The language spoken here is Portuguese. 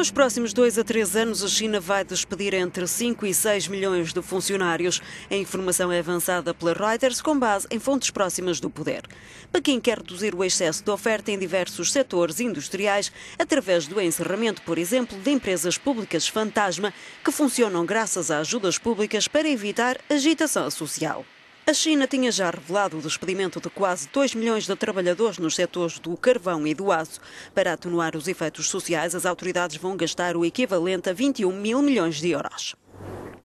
Nos próximos dois a três anos, a China vai despedir entre 5 e 6 milhões de funcionários. A informação é avançada pela Reuters com base em fontes próximas do poder. Pequim quer reduzir o excesso de oferta em diversos setores industriais, através do encerramento, por exemplo, de empresas públicas fantasma que funcionam graças a ajudas públicas para evitar agitação social. A China tinha já revelado o despedimento de quase 2 milhões de trabalhadores nos setores do carvão e do aço. Para atenuar os efeitos sociais, as autoridades vão gastar o equivalente a 21 mil milhões de euros.